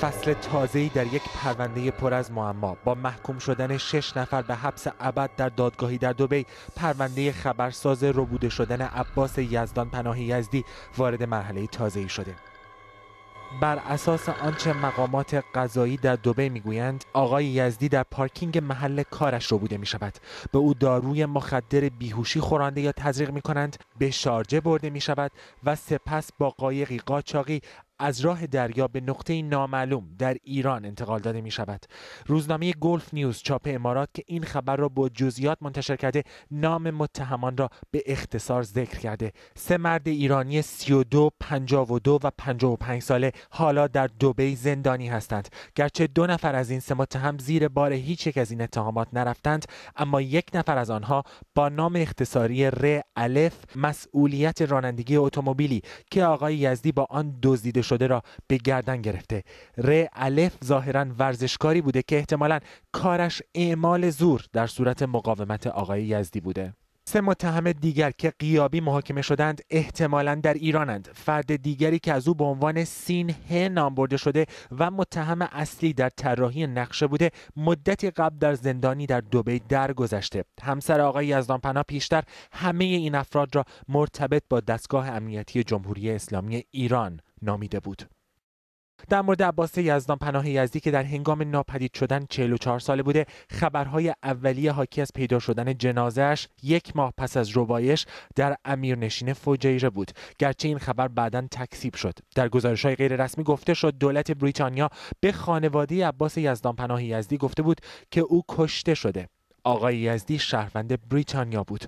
فصل تازه‌ای در یک پرونده پر از معما با محکوم شدن شش نفر به حبس ابد در دادگاهی در دبی، پرونده خبرساز ربوده شدن عباس یزدان پناهی یزدی وارد مرحله تازه‌ای شده بر اساس آنچه مقامات قضایی در دوبه میگویند آقای یزدی در پارکینگ محل کارش رو بوده می شود به او داروی مخدر بیهوشی خورانده یا تزریق می کنند به شارجه برده می شود و سپس با قایقی قاچاقی از راه دریا به نقطه نامعلوم در ایران انتقال داده می شود روزنامه گلف نیوز چاپ امارات که این خبر را با جزئیات منتشر کرده نام متهمان را به اختصار ذکر کرده سه مرد ایرانی 32 52 و 55 ساله حالا در دبی زندانی هستند گرچه دو نفر از این سه متهم زیر بار هیچ یک از این اتهامات نرفتند اما یک نفر از آنها با نام اختصاری ر الف مسئولیت رانندگی اتومبیلی که آقای یزدی با آن دزدیده شده را به گردن گرفته ر الف ظاهرا ورزشکاری بوده که احتمالا کارش اعمال زور در صورت مقاومت آقای یزدی بوده سه متهم دیگر که قیابی محاکمه شدند احتمالا در ایرانند فرد دیگری که از او به عنوان سین ه نام برده شده و متهم اصلی در طراحی نقشه بوده مدتی قبل در زندانی در دبی درگذشته همسر آقای پنا پیشتر همه این افراد را مرتبط با دستگاه امنیتی جمهوری اسلامی ایران نامیده بود در مورد عباس یزدان پناه یزدی که در هنگام ناپدید شدن 44 ساله بوده خبرهای اولیه حاکی از پیدا شدن جنازهش یک ماه پس از ربایش در امیرنشین فوجیره بود گرچه این خبر بعدا تکسیب شد در گزارش های غیر رسمی گفته شد دولت بریتانیا به خانواده عباس یزدان پناه یزدی گفته بود که او کشته شده آقای یزدی شهروند بریتانیا بود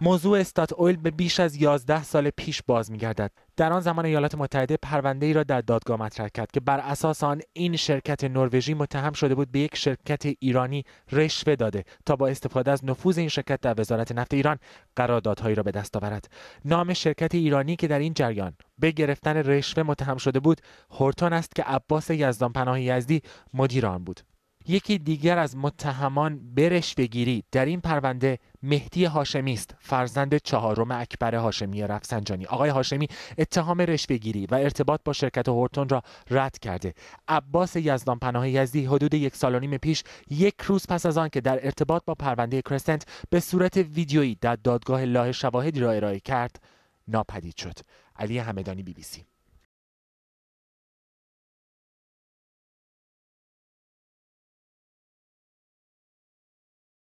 موضوع استات اویل به بیش از 11 سال پیش باز میگردد در آن زمان ایالات متحده پرونده ای را در دادگاه مطرح کرد که بر اساس آن این شرکت نروژی متهم شده بود به یک شرکت ایرانی رشوه داده تا با استفاده از نفوذ این شرکت در وزارت نفت ایران قراردادهایی را به دست آورد نام شرکت ایرانی که در این جریان به گرفتن رشوه متهم شده بود هورتون است که عباس یزدان پناه یزدی مدیر آن بود یکی دیگر از متهمان برش بگیری در این پرونده مهدی هاشمی است فرزند چهارم اکبر هاشمی رفسنجانی آقای هاشمی اتهام رشوهگیری و ارتباط با شرکت هورتون را رد کرده عباس یزدان پناه یزدی حدود یک سال و نیم پیش یک روز پس از آن که در ارتباط با پرونده کرسنت به صورت ویدیویی در دادگاه لاه شواهدی را ارائه کرد ناپدید شد علی همدانی بی بی سی